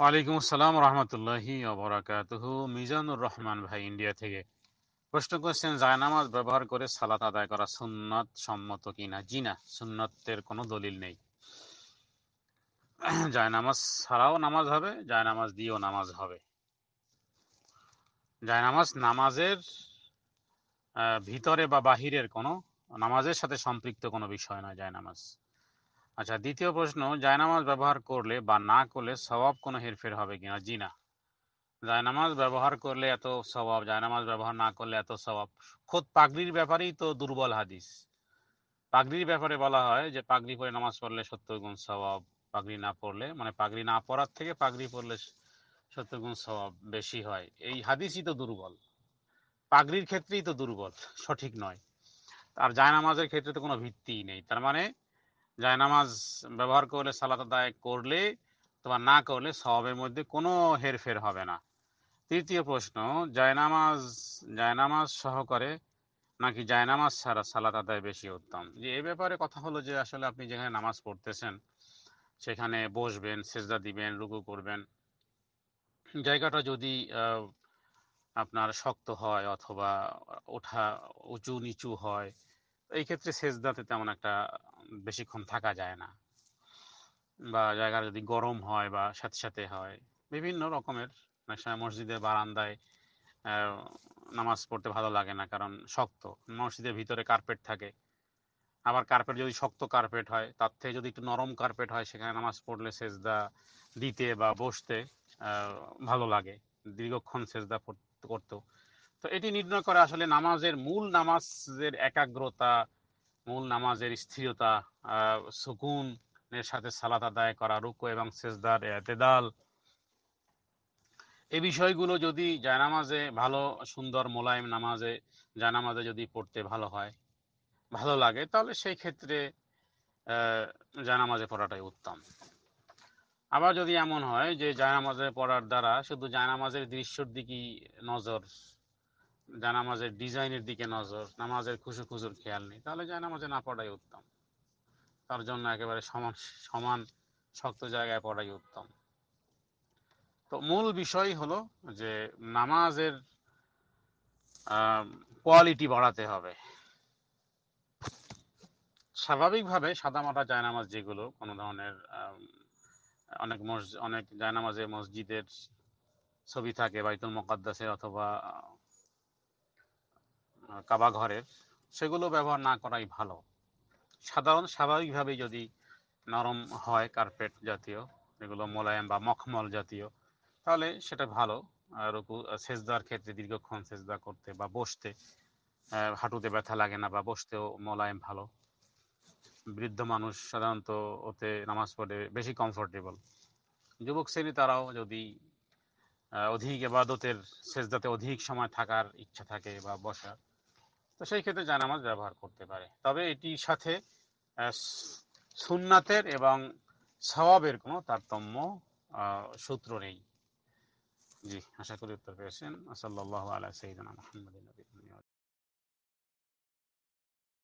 ওয়ালাইকুম আসসালাম রহমতুল্লাহি অবরাকাতহ মিজানুর রহমান ভাই ইন্ডিয়া থেকে প্রশ্ন করছেন জায়নামাজ ব্যবহার করে সালাত আদায় করা সম্মত জি না কোনো দলিল নেই জায়নামাজ ছাড়াও নামাজ হবে জায়নামাজ দিয়েও নামাজ হবে জায়নামাজ নামাজের ভিতরে বা বাহিরের কোনো নামাজের সাথে সম্পৃক্ত কোনো বিষয় নয় জায়নামাজ আচ্ছা দ্বিতীয় প্রশ্ন জায়নামাজ ব্যবহার করলে বা না করলে স্বভাব কোনো হেরফের হবে কিনা জি না জায়নামাজ ব্যবহার করলে এত স্বভাব জায়নামাজ ব্যবহার না করলে এত স্বভাব খোদ পাগড়ির ব্যাপারেই তো দুর্বল হাদিস পাগড়ির ব্যাপারে বলা হয় যে পাগড়ি পরে নামাজ পড়লে সত্যগুণ গুণ স্বভাব পাগড়ি না পড়লে মানে পাগড়ি না পড়ার থেকে পাগড়ি পড়লে সত্যগুণ গুণ স্বভাব বেশি হয় এই হাদিসই তো দুর্বল পাগড়ির ক্ষেত্রেই তো দুর্বল সঠিক নয় আর জায়নামাজের ক্ষেত্রে তো কোনো ভিত্তিই নেই তার মানে জায়নামাজ ব্যবহার করলে সালাত আদায় করলে তোমার না করলে সবের মধ্যে কোনো হেরফের হবে না তৃতীয় প্রশ্ন জায়নামাজ জায়নামাজ সহকারে নাকি জায়নামাজ ছাড়া সালাত আদায় বেশি উত্তম যে এ ব্যাপারে কথা হলো যে আসলে আপনি যেখানে নামাজ পড়তেছেন সেখানে বসবেন সেজদা দিবেন রুকু করবেন জায়গাটা যদি আপনার শক্ত হয় অথবা ওঠা উঁচু নিচু হয় এই ক্ষেত্রে সেজদাতে তেমন একটা বেশিক্ষণ থাকা যায় না বা জায়গা যদি গরম হয় বা সাথে সাথে হয় বিভিন্ন রকমের অনেক সময় মসজিদের বারান্দায় নামাজ পড়তে ভালো লাগে না কারণ শক্ত মসজিদের ভিতরে কার্পেট থাকে আবার কার্পেট যদি শক্ত কার্পেট হয় তার থেকে যদি একটু নরম কার্পেট হয় সেখানে নামাজ পড়লে সেজদা দিতে বা বসতে ভালো লাগে দীর্ঘক্ষণ সেজদা করতো তো এটি নির্ণয় করে আসলে নামাজের মূল নামাজের একাগ্রতা মূল নামাজের স্থিরতা সুকুন সাথে সালাত আদায় করা রুকু এবং সেজদার এতেদাল এই বিষয়গুলো যদি জায়নামাজে ভালো সুন্দর মোলায়েম নামাজে জায়নামাজে যদি পড়তে ভালো হয় ভালো লাগে তাহলে সেই ক্ষেত্রে জায়নামাজে পড়াটাই উত্তম আবার যদি এমন হয় যে জায়নামাজে পড়ার দ্বারা শুধু জায়নামাজের দৃশ্যর দিকেই নজর জানামাজের ডিজাইনের দিকে নজর নামাজের খুশু খুচুর খেয়াল নেই তাহলে জানামাজে না পড়াই উত্তম তার জন্য একেবারে সমান সমান শক্ত জায়গায় পড়াই উত্তম তো মূল বিষয় হলো যে নামাজের কোয়ালিটি বাড়াতে হবে স্বাভাবিকভাবে সাদা সাদামাটা জায়নামাজ যেগুলো কোনো ধরনের অনেক মসজিদ অনেক জায়নামাজে মসজিদের ছবি থাকে বাইতুল মকাদ্দাসে অথবা কাবা ঘরের সেগুলো ব্যবহার না করাই ভালো সাধারণ স্বাভাবিকভাবে যদি নরম হয় কার্পেট জাতীয় যেগুলো মোলায়েম বা মখমল জাতীয় তাহলে সেটা ভালো রুকু সেজদার ক্ষেত্রে দীর্ঘক্ষণ সেজদা করতে বা বসতে হাঁটুতে ব্যথা লাগে না বা বসতেও মোলায়েম ভালো বৃদ্ধ মানুষ সাধারণত ওতে নামাজ পড়ে বেশি কমফোর্টেবল যুবক শ্রেণী তারাও যদি অধিক এবাদতের সেজদাতে অধিক সময় থাকার ইচ্ছা থাকে বা বসার তো সেই ক্ষেত্রে জানামাজ ব্যবহার করতে পারে তবে এটির সাথে সুন্নাতের এবং সওয়াবের কোনো তারতম্য সূত্র নেই জি আশা করি উত্তর পেয়েছেন সাল্লাহ আলা সঈদ মোহাম্মদ